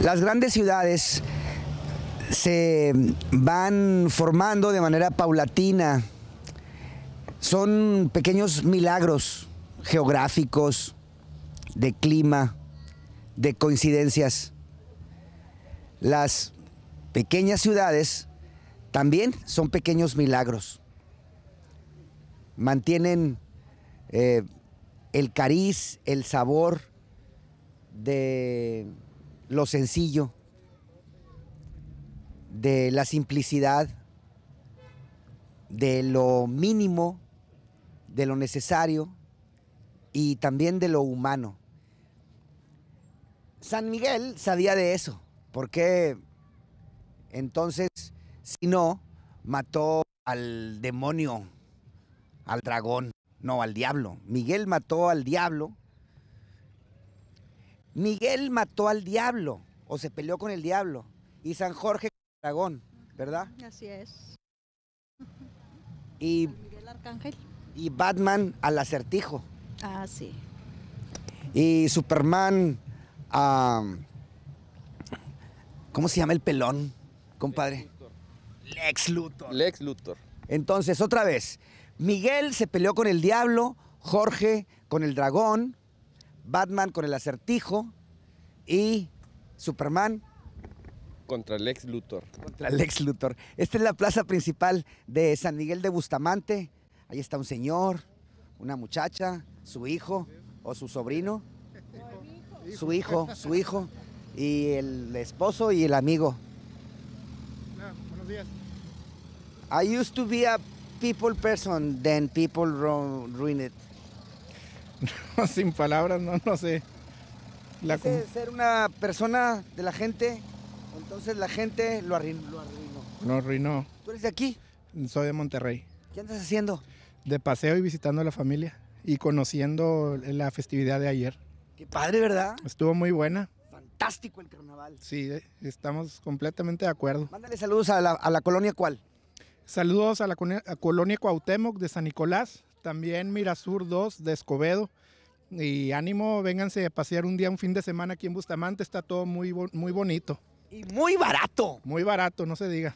Las grandes ciudades se van formando de manera paulatina. Son pequeños milagros geográficos, de clima, de coincidencias. Las pequeñas ciudades también son pequeños milagros. Mantienen eh, el cariz, el sabor de lo sencillo, de la simplicidad, de lo mínimo, de lo necesario y también de lo humano. San Miguel sabía de eso, porque entonces, si no, mató al demonio, al dragón, no, al diablo. Miguel mató al diablo Miguel mató al diablo o se peleó con el diablo y San Jorge con el dragón, ¿verdad? Así es. Y Arcángel. Y Batman al acertijo. Ah, sí. Y Superman a ¿Cómo se llama el pelón, compadre? Lex Luthor. Lex Luthor. Entonces, otra vez, Miguel se peleó con el diablo, Jorge con el dragón, Batman con el acertijo y Superman. Contra el ex Luthor. Contra el Luthor. Esta es la plaza principal de San Miguel de Bustamante. Ahí está un señor, una muchacha, su hijo o su sobrino. Su hijo, su hijo. Y el esposo y el amigo. buenos días. I used to be a people person, then people ruin it. No, sin palabras, no, no sé. La ser una persona de la gente, entonces la gente lo arruinó. Lo arruinó. ¿Tú eres de aquí? Soy de Monterrey. ¿Qué andas haciendo? De paseo y visitando a la familia y conociendo la festividad de ayer. Qué padre, ¿verdad? Estuvo muy buena. Fantástico el carnaval. Sí, eh, estamos completamente de acuerdo. Mándale saludos a la, colonia cuál. Saludos a la, Colonia Cuauhtémoc de San Nicolás, también Mirasur 2 de Escobedo. Y ánimo, vénganse a pasear un día, un fin de semana aquí en Bustamante, está todo muy, muy bonito. Y muy barato. Muy barato, no se diga.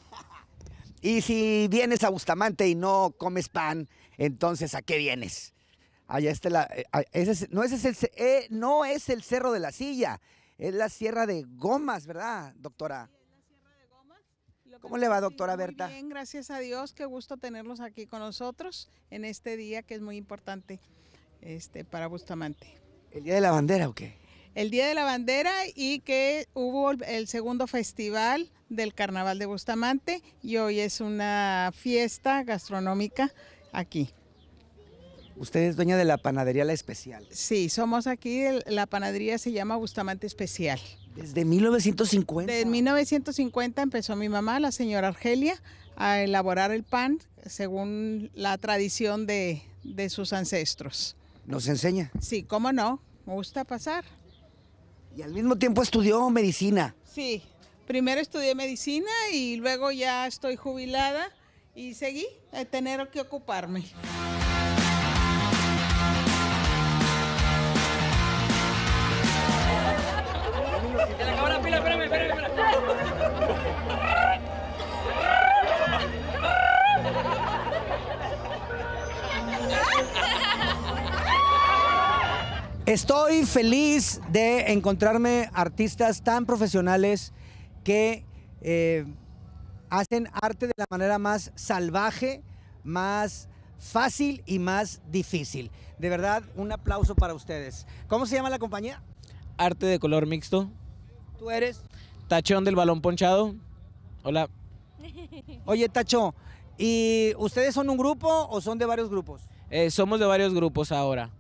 y si vienes a Bustamante y no comes pan, entonces ¿a qué vienes? Allá está la... Eh, ah, no, es eh, no es el Cerro de la Silla, es la Sierra de Gomas, ¿verdad, doctora? ¿Cómo le va, doctora Berta? bien, gracias a Dios. Qué gusto tenerlos aquí con nosotros en este día que es muy importante este, para Bustamante. ¿El Día de la Bandera o qué? El Día de la Bandera y que hubo el segundo festival del Carnaval de Bustamante y hoy es una fiesta gastronómica aquí. Usted es dueña de la panadería La Especial. Sí, somos aquí, la panadería se llama Bustamante Especial. Desde 1950. Desde 1950 empezó mi mamá, la señora Argelia, a elaborar el pan según la tradición de, sus ancestros. ¿Nos enseña? Sí, cómo no, me gusta pasar. Y al mismo tiempo estudió medicina. Sí, primero estudié medicina y luego ya estoy jubilada y seguí a eh, tener que ocuparme. Estoy feliz de encontrarme artistas tan profesionales que eh, hacen arte de la manera más salvaje, más fácil y más difícil. De verdad, un aplauso para ustedes. ¿Cómo se llama la compañía? Arte de color mixto. ¿Tú eres? Tachón del balón ponchado. Hola. Oye, Tacho, ¿y ustedes son un grupo o son de varios grupos? Eh, somos de varios grupos ahora.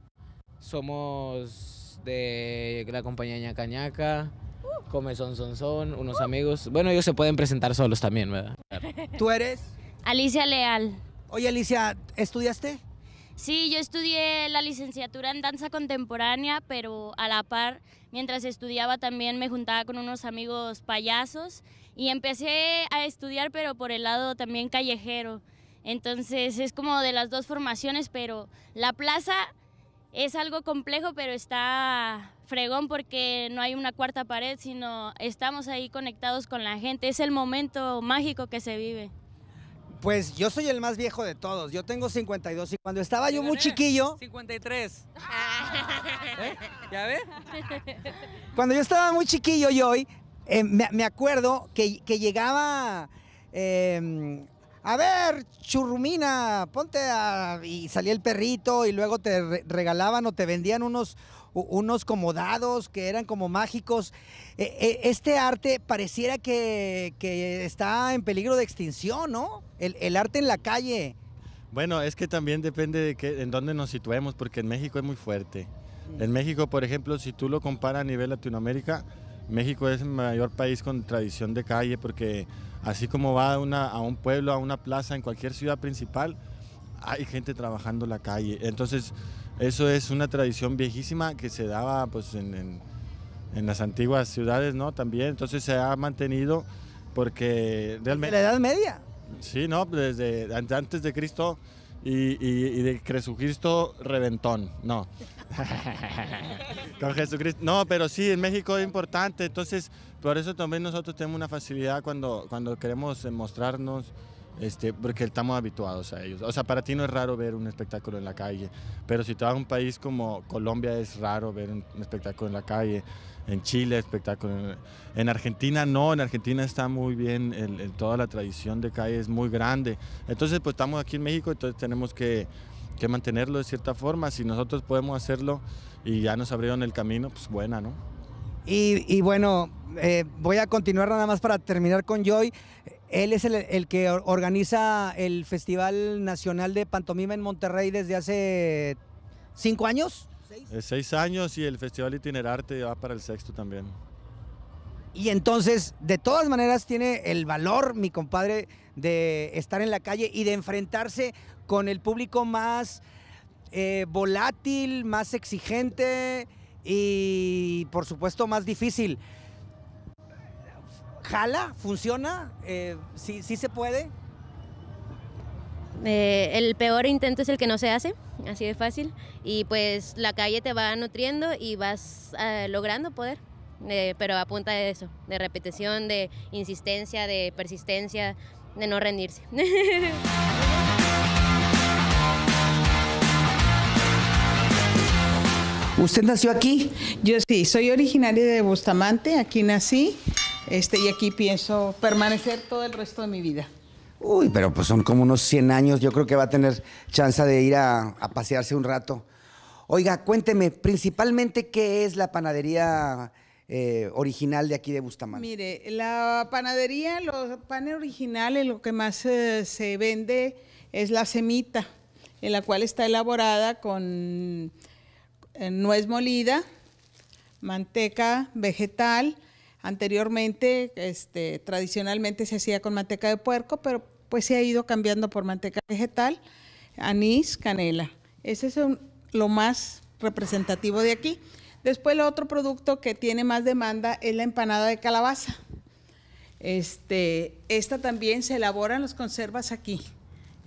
Somos de la compañía Ñaca Ñaca. Come Son Son Son, unos amigos. Bueno, ellos se pueden presentar solos también, ¿verdad? ¿Tú eres? Alicia Leal. Oye, Alicia, ¿estudiaste? Sí, yo estudié la licenciatura en danza contemporánea, pero a la par, mientras estudiaba también me juntaba con unos amigos payasos y empecé a estudiar, pero por el lado también callejero. Entonces es como de las dos formaciones, pero la plaza es algo complejo, pero está fregón porque no hay una cuarta pared, sino estamos ahí conectados con la gente. Es el momento mágico que se vive. Pues yo soy el más viejo de todos. Yo tengo 52 y cuando estaba yo muy chiquillo... 53. ¿Eh? ¿Ya ves? Cuando yo estaba muy chiquillo y hoy, eh, me, acuerdo que, llegaba... Em, a ver, churrumina, ponte a... Y salía el perrito y luego te regalaban o te vendían unos, unos que eran como mágicos. E, e, este arte pareciera que, que está en peligro de extinción, ¿no? El, arte en la calle. Bueno, es que también depende de que, en dónde nos situemos, porque en México es muy fuerte. Mm. En México, por ejemplo, si tú lo comparas a nivel Latinoamérica, México es el mayor país con tradición de calle porque Así como va a, un pueblo, a una plaza, en cualquier ciudad principal, hay gente trabajando la calle. Entonces, eso es una tradición viejísima que se daba pues, en, las antiguas ciudades, ¿no? También, entonces se ha mantenido porque realmente... ¿De la Edad Media? Sí, ¿no? Desde antes de Cristo y, de Jesucristo reventón, no. Con Jesucristo, no, pero sí, en México es importante, entonces por eso también nosotros tenemos una facilidad cuando, cuando queremos mostrarnos, este, porque estamos habituados a ellos. O sea, para ti no es raro ver un espectáculo en la calle, pero si te vas a un país como Colombia es raro ver un espectáculo en la calle en Chile, espectáculo. En Argentina no, en Argentina está muy bien, toda la tradición de calle es muy grande. Entonces, pues estamos aquí en México, entonces tenemos que, mantenerlo de cierta forma. Si nosotros podemos hacerlo y ya nos abrieron el camino, pues buena, ¿no? Y, bueno, eh, voy a continuar nada más para terminar con Joy. Él es el, el, que organiza el Festival Nacional de Pantomima en Monterrey desde hace cinco años seis. años y el Festival Itinerarte va para el sexto también. Y entonces, de todas maneras, tiene el valor, mi compadre, de estar en la calle y de enfrentarse con el público más eh, volátil, más exigente y, por supuesto, más difícil. ¿Jala? ¿Funciona? Eh, ¿Sí se puede? Eh, el peor intento es el que no se hace, así de fácil. Y pues la calle te va nutriendo y vas eh, logrando poder, eh, pero a de eso, de repetición, de insistencia, de persistencia, de no rendirse. ¿Usted nació aquí? Yo sí, soy originaria de Bustamante, aquí nací este, y aquí pienso permanecer todo el resto de mi vida. Uy, pero pues son como unos 100 años. Yo creo que va a tener chance de ir a, pasearse un rato. Oiga, cuénteme, principalmente, ¿qué es la panadería eh, original de aquí de Bustamante? Mire, la panadería, los panes originales, eh, lo que más eh, se vende es la semita, en la cual está elaborada con nuez molida, manteca vegetal, Anteriormente, este, tradicionalmente se hacía con manteca de puerco, pero pues se ha ido cambiando por manteca vegetal, anís, canela. Ese es lo más representativo de aquí. Después, el otro producto que tiene más demanda es la empanada de calabaza. Este, esta también se elabora en las conservas aquí.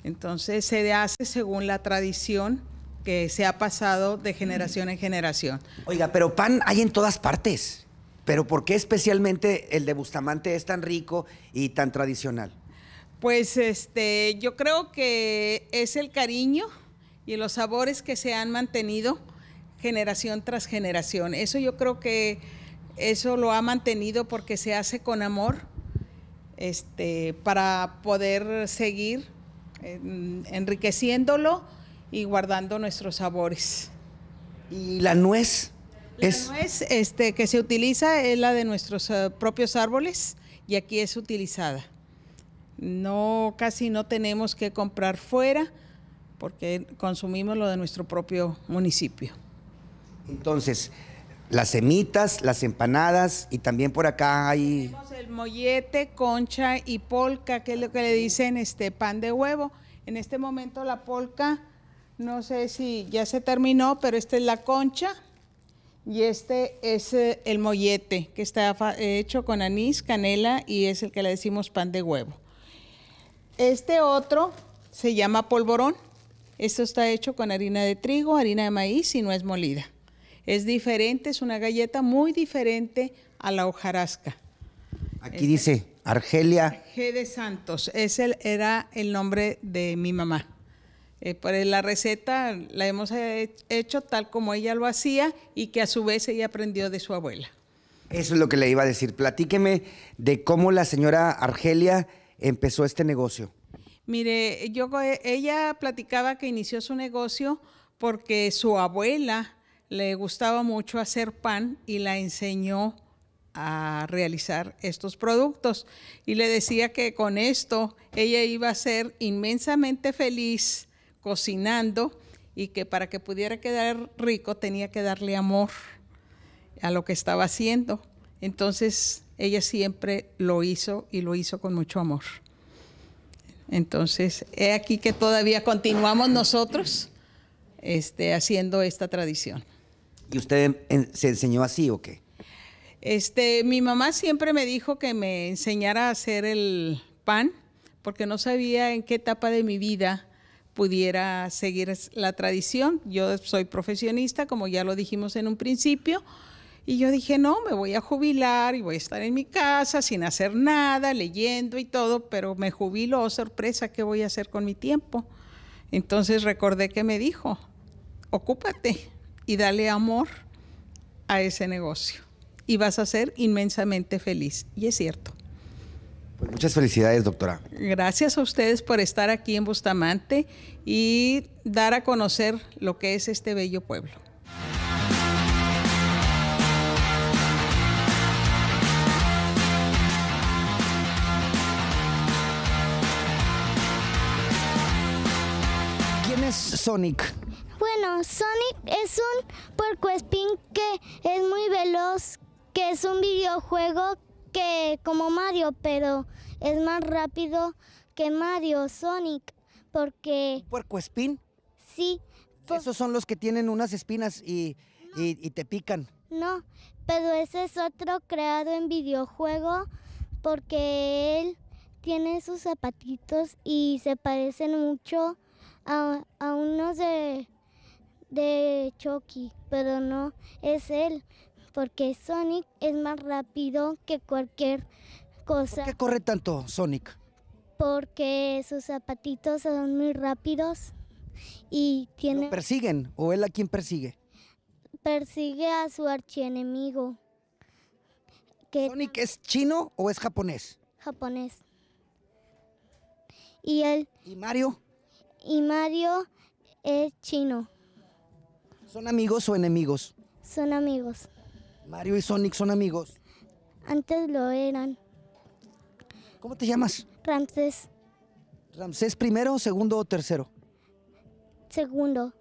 Entonces, se hace según la tradición que se ha pasado de generación en generación. Oiga, pero pan hay en todas partes. Pero ¿por qué especialmente el de Bustamante es tan rico y tan tradicional? Pues este, yo creo que es el cariño y los sabores que se han mantenido generación tras generación. Eso yo creo que eso lo ha mantenido porque se hace con amor este, para poder seguir enriqueciéndolo y guardando nuestros sabores. ¿Y la nuez? La es, nuez este, que se utiliza es la de nuestros eh, propios árboles y aquí es utilizada. No, casi no tenemos que comprar fuera porque consumimos lo de nuestro propio municipio. Entonces, las semitas, las empanadas y también por acá hay... el mollete, concha y polca, que es lo que le dicen este pan de huevo. En este momento la polca, no sé si ya se terminó, pero esta es la concha y este es eh, el mollete, que está hecho con anís, canela y es el que le decimos pan de huevo. Este otro se llama polvorón. Esto está hecho con harina de trigo, harina de maíz y no es molida. Es diferente, es una galleta muy diferente a la hojarasca. Aquí dice Argelia. G de Santos, ese era el nombre de mi mamá. Eh, la receta la hemos hecho tal como ella lo hacía y que a su vez ella aprendió de su abuela. Eso es lo que le iba a decir. Platíqueme de cómo la señora Argelia empezó este negocio. Mire, eh, ella platicaba que inició su negocio porque su abuela le gustaba mucho hacer pan y la enseñó a realizar estos productos. Y le decía que con esto ella iba a ser inmensamente feliz cocinando y que para que pudiera quedar rico tenía que darle amor a lo que estaba haciendo. Entonces ella siempre lo hizo y lo hizo con mucho amor. Entonces, he aquí que todavía continuamos nosotros este, haciendo esta tradición. ¿Y usted se enseñó así o qué? Este, mi mamá siempre me dijo que me enseñara a hacer el pan, porque no sabía en qué etapa de mi vida pudiera seguir la tradición. Yo soy profesionista, como ya lo dijimos en un principio, y yo dije, no, me voy a jubilar y voy a estar en mi casa sin hacer nada, leyendo y todo, pero me jubilo, oh sorpresa, ¿qué voy a hacer con mi tiempo? Entonces recordé que me dijo, ocúpate y dale amor a ese negocio y vas a ser inmensamente feliz. Y es cierto. Pues muchas felicidades, doctora. Gracias a ustedes por estar aquí en Bustamante y dar a conocer lo que es este bello pueblo. ¿Quién es Sonic? Bueno, Sonic es un spin que es muy veloz, que es un videojuego que como Mario, pero es más rápido que Mario, Sonic, porque... puerco espín? Sí. Esos son los que tienen unas espinas y, te pican. No, pero ese es otro creado en videojuego porque él tiene sus zapatitos y se parecen mucho a, a unos de, de Chucky, pero no es él, porque Sonic es más rápido que cualquier cosa. ¿Por qué corre tanto Sonic? Porque sus zapatitos son muy rápidos y tiene... ¿Lo persiguen o él a quién persigue? Persigue a su archienemigo. ¿Sonic es chino o es japonés? Japonés. Y él... ¿Y Mario? Y Mario es chino. ¿Son amigos o enemigos? Son amigos. Mario y Sonic son amigos. Antes lo eran. ¿Cómo te llamas? Ramsés. ¿Ramsés primero, segundo o tercero? Segundo.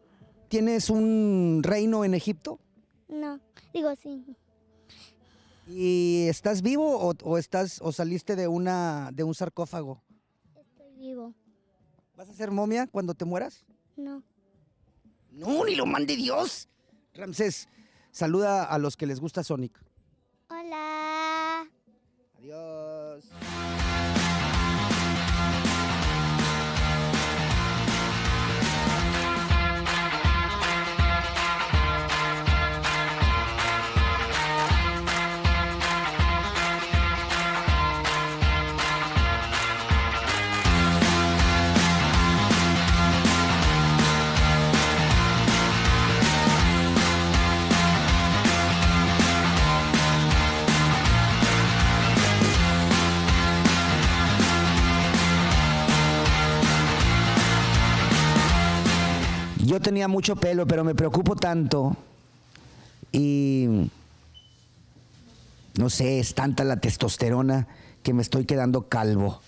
¿Tienes un reino en Egipto? No, digo sí. ¿Y estás vivo o, estás o saliste de una de un sarcófago? Estoy vivo. ¿Vas a ser momia cuando te mueras? No. No, ni lo mande Dios. Ramsés, Saluda a los que les gusta Sonic. Hola. Adiós. tenía mucho pelo, pero me preocupo tanto y no sé, es tanta la testosterona que me estoy quedando calvo.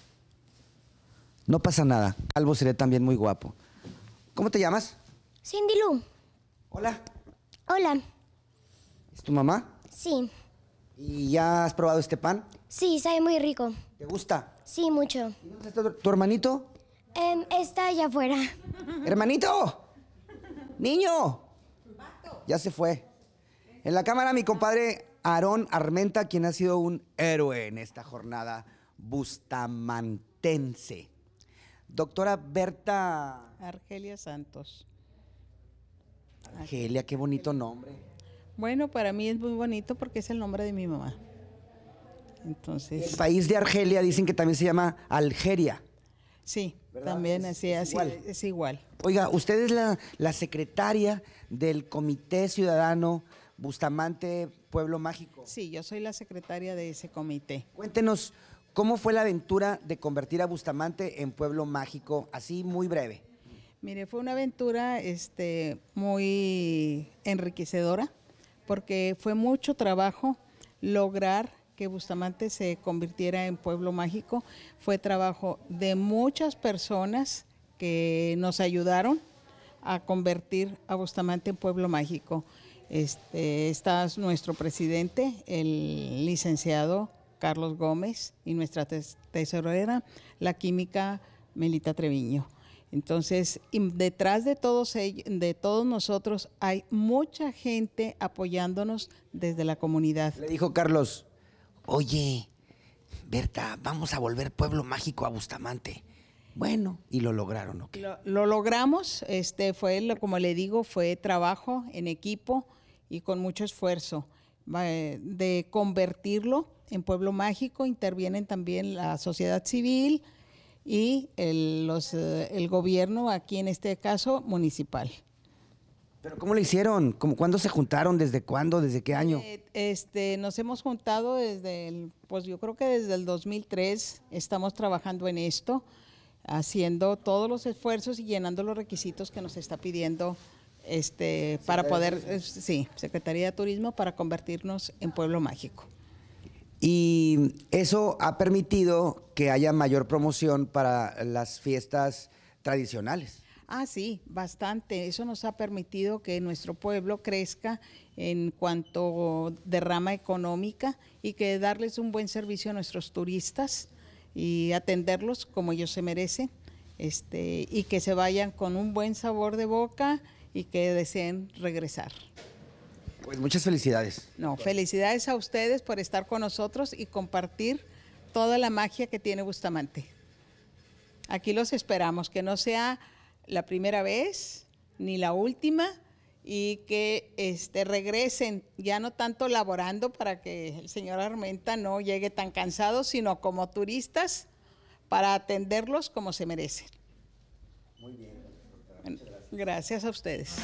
No pasa nada, calvo seré también muy guapo. ¿Cómo te llamas? Cindy Lou. Hola. Hola. ¿Es tu mamá? Sí. ¿Y ya has probado este pan? Sí, sabe muy rico. ¿Te gusta? Sí, mucho. ¿Y dónde está tu, hermanito? Em, está allá afuera. ¡Hermanito! Niño. Ya se fue. En la cámara mi compadre Aarón Armenta, quien ha sido un héroe en esta jornada bustamantense. Doctora Berta. Argelia Santos. Argelia, qué bonito nombre. Bueno, para mí es muy bonito porque es el nombre de mi mamá. Entonces. El país de Argelia dicen que también se llama Algeria. Sí, también así, es, igual. Oiga, usted es la, la secretaria del Comité Ciudadano Bustamante Pueblo Mágico. Sí, yo soy la secretaria de ese comité. Cuéntenos, ¿cómo fue la aventura de convertir a Bustamante en Pueblo Mágico? Así muy breve. Mire, fue una aventura este, muy enriquecedora porque fue mucho trabajo lograr que Bustamante se convirtiera en pueblo mágico fue trabajo de muchas personas que nos ayudaron a convertir a Bustamante en pueblo mágico. Este, está nuestro presidente, el licenciado Carlos Gómez, y nuestra tesorera, la química Melita Treviño. Entonces, detrás de todos ellos, de todos nosotros hay mucha gente apoyándonos desde la comunidad. Le dijo Carlos, oye, Berta, vamos a volver pueblo mágico a Bustamante. Bueno, y lo lograron, Lo, logramos, este fue, como le digo, fue trabajo en equipo y con mucho esfuerzo eh, de convertirlo en pueblo mágico. Intervienen también la sociedad civil y los, eh, el gobierno, aquí en este caso municipal. ¿Pero cómo lo hicieron? ¿Cómo, ¿Cuándo se juntaron? ¿Desde cuándo? ¿Desde qué año? Eh, este, nos hemos juntado desde el, pues yo creo que desde el 2003 estamos trabajando en esto, haciendo todos los esfuerzos y llenando los requisitos que nos está pidiendo este, para poder, sí, Secretaría de Turismo para convertirnos en pueblo mágico. Y eso ha permitido que haya mayor promoción para las fiestas tradicionales. Ah, sí, bastante. Eso nos ha permitido que nuestro pueblo crezca en cuanto de rama económica y que darles un buen servicio a nuestros turistas y atenderlos como ellos se merecen este, y que se vayan con un buen sabor de boca y que deseen regresar. Pues muchas felicidades. No, felicidades a ustedes por estar con nosotros y compartir toda la magia que tiene Bustamante. Aquí los esperamos, que no sea la primera vez ni la última y que este, regresen, ya no tanto laborando para que el señor Armenta no llegue tan cansado, sino como turistas para atenderlos como se merecen. Muy bien, Muchas gracias. gracias a ustedes.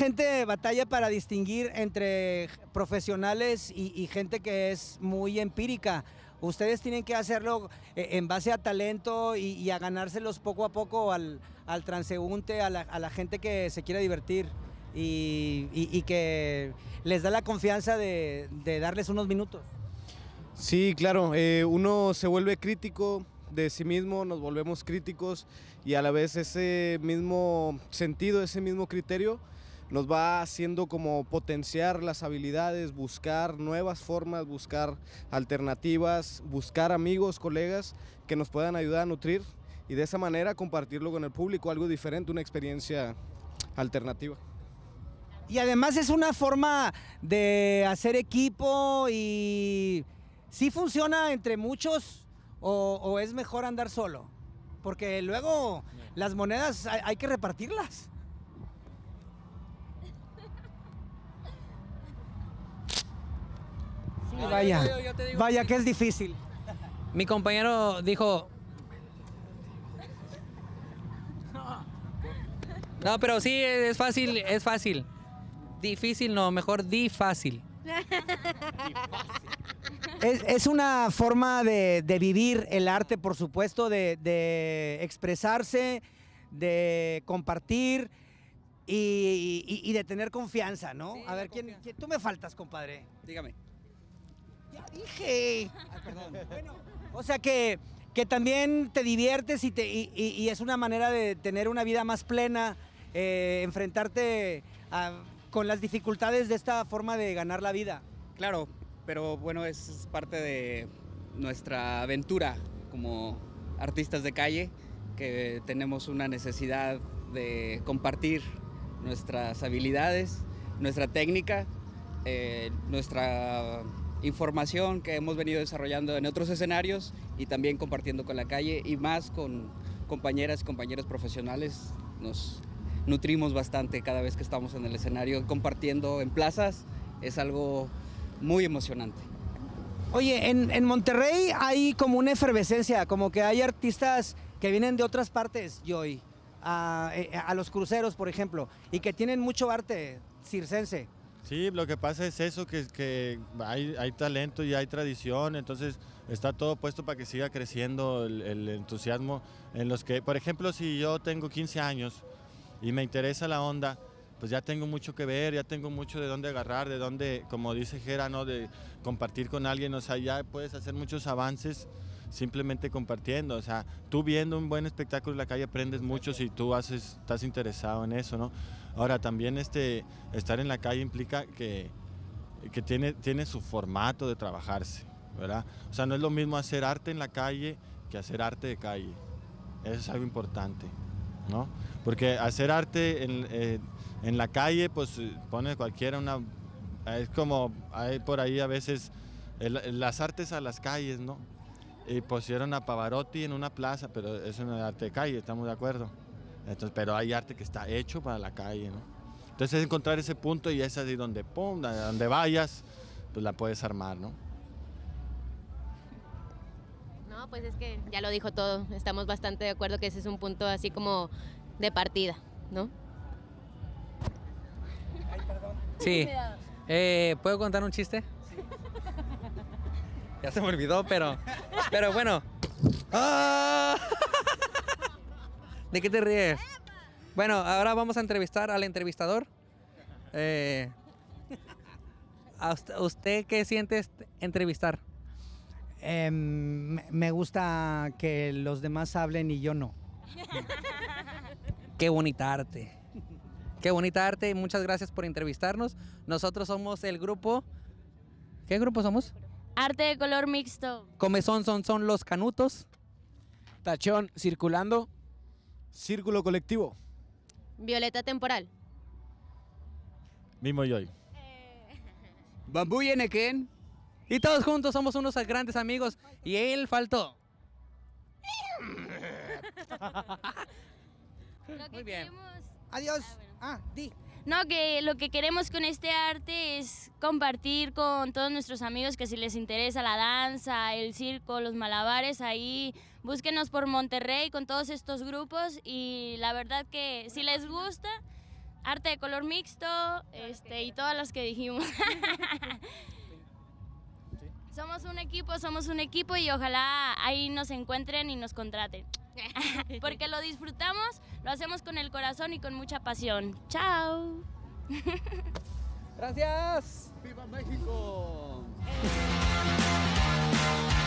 gente batalla para distinguir entre profesionales y, gente que es muy empírica. Ustedes tienen que hacerlo eh, en base a talento y, a ganárselos poco a poco al, transeúnte, a la, gente que se quiere divertir y, que les da la confianza de, darles unos minutos. Sí, claro, eh, uno se vuelve crítico, de sí mismo, nos volvemos críticos y a la vez ese mismo sentido, ese mismo criterio nos va haciendo como potenciar las habilidades, buscar nuevas formas, buscar alternativas, buscar amigos, colegas que nos puedan ayudar a nutrir y de esa manera compartirlo con el público, algo diferente, una experiencia alternativa. Y además es una forma de hacer equipo y si funciona entre muchos o, es mejor andar solo. Porque luego las monedas hay que repartirlas. vaya, vaya que es difícil. Mi compañero dijo... No, pero sí, es fácil, es fácil. Difícil, no, mejor di fácil. Es, una forma de, vivir el arte, por supuesto, de, expresarse, de compartir y, de tener confianza, ¿no? A ver, ¿quién, tú me faltas, compadre? Dígame dije. Ah, perdón. Bueno, o sea que, que también te diviertes y, te, es una manera de tener una vida más plena, eh, enfrentarte con las dificultades de esta forma de ganar la vida. Claro, pero bueno, es parte de nuestra aventura como artistas de calle, que tenemos una necesidad de compartir nuestras habilidades, nuestra técnica, eh, nuestra información que hemos venido desarrollando en otros escenarios y también compartiendo con la calle y más con compañeras y compañeros profesionales. Nos nutrimos bastante cada vez que estamos en el escenario compartiendo en plazas. Es algo muy emocionante. Oye, en, en Monterrey hay como una efervescencia, como que hay artistas que vienen de otras partes, Joy, a, eh, a los cruceros, por ejemplo, y que tienen mucho arte circense. Sí, lo que pasa es eso, que, que hay, talento y hay tradición, entonces está todo puesto para que siga creciendo el, entusiasmo en los que, por ejemplo, si yo tengo 15 años y me interesa la onda, pues ya tengo mucho que ver, ya tengo mucho de dónde agarrar, de dónde, como dice Gera, ¿no? de compartir con alguien, o sea, ya puedes hacer muchos avances simplemente compartiendo, o sea, tú viendo un buen espectáculo en la calle aprendes mucho si tú haces, estás interesado en eso, ¿no? Ahora también este, estar en la calle implica que, tiene, tiene su formato de trabajarse, ¿verdad? O sea, no es lo mismo hacer arte en la calle que hacer arte de calle. Eso es algo importante, ¿no? Porque hacer arte en, eh, la calle, pues pone cualquiera una... Es como hay por ahí a veces las artes a las calles, ¿no? Y pusieron a Pavarotti en una plaza, pero eso no es arte de calle, estamos de acuerdo. Entonces, pero hay arte que está hecho para la calle, ¿no? Entonces es encontrar ese punto y es así donde, pum, donde vayas, pues la puedes armar, ¿no? No, pues es que ya lo dijo todo. Estamos bastante de acuerdo que ese es un punto así como de partida, ¿no? Ay, perdón. Sí. Eh, ¿Puedo contar un chiste? Ya se me olvidó, pero. Pero bueno. ¿De qué te ríes? Bueno, ahora vamos a entrevistar al entrevistador. Eh, usted, qué siente entrevistar? Em, me gusta que los demás hablen y yo no. Qué bonita arte. Qué bonita arte. Muchas gracias por entrevistarnos. Nosotros somos el grupo. ¿Qué grupo somos? Arte de color mixto. Comezón son son los canutos. Tachón circulando. Círculo colectivo. Violeta temporal. Mimo yo eh. Bambú y Y todos juntos somos unos grandes amigos. Y él faltó. Muy bien. Adiós. Ah, ah di. No, que lo que queremos con este arte es compartir con todos nuestros amigos que si les interesa la danza, el circo, los malabares, ahí búsquenos por Monterrey con todos estos grupos y la verdad que si les gusta, arte de color mixto este, y todas las que dijimos. somos un equipo, somos un equipo y ojalá ahí nos encuentren y nos contraten. porque lo disfrutamos, lo hacemos con el corazón y con mucha pasión. ¡Chao! ¡Gracias! ¡Viva México! Eh.